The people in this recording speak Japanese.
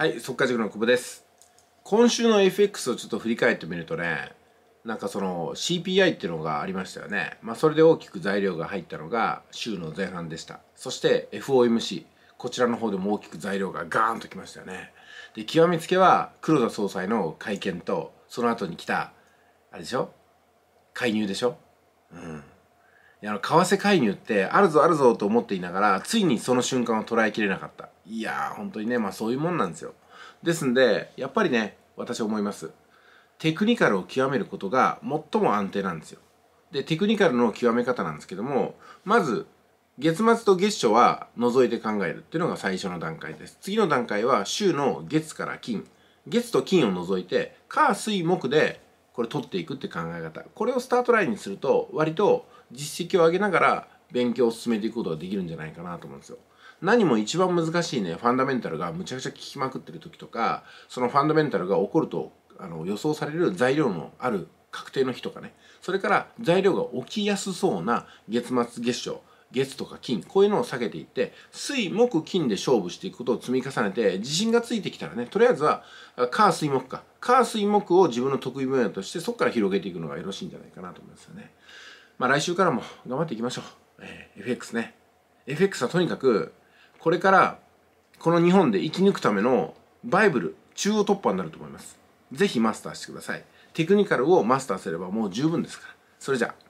はい、速稼塾の久保です。今週の FX をちょっと振り返ってみるとね、なんかその CPI っていうのがありましたよね。まあそれで大きく材料が入ったのが週の前半でした。そして FOMC、こちらの方でも大きく材料がガーンときましたよね。で、極めつけは黒田総裁の会見と、その後に来た、あれでしょ介入でしょうん。あの為替介入ってあるぞあるぞと思っていながらついにその瞬間を捉えきれなかったいやー本当にねまあそういうもんなんですよですんでやっぱりね私思いますテクニカルを極めることが最も安定なんですよでテクニカルの極め方なんですけどもまず月末と月初は除いて考えるっていうのが最初の段階です次の段階は週の月から金月と金を除いて火水木でこれ取っていくって考え方これをスタートラインにすると割と実績を上げながら勉強を進めていくことができるんじゃないかなと思うんですよ。何も一番難しいね、ファンダメンタルがむちゃくちゃ効きまくってる時とか、そのファンダメンタルが起こるとあの予想される材料のある確定の日とかね、それから材料が起きやすそうな月末月初、月とか金、こういうのを避けていって、水、木、金で勝負していくことを積み重ねて、自信がついてきたらね、とりあえずは、火、水、木か。火、水、木を自分の得意分野として、そこから広げていくのがよろしいんじゃないかなと思いますよね。まあ、来週からも頑張っていきましょう。えー、FX ね。FX はとにかく、これからこの日本で生き抜くためのバイブル、中央突破になると思います。ぜひマスターしてください。テクニカルをマスターすればもう十分ですから。それじゃあ。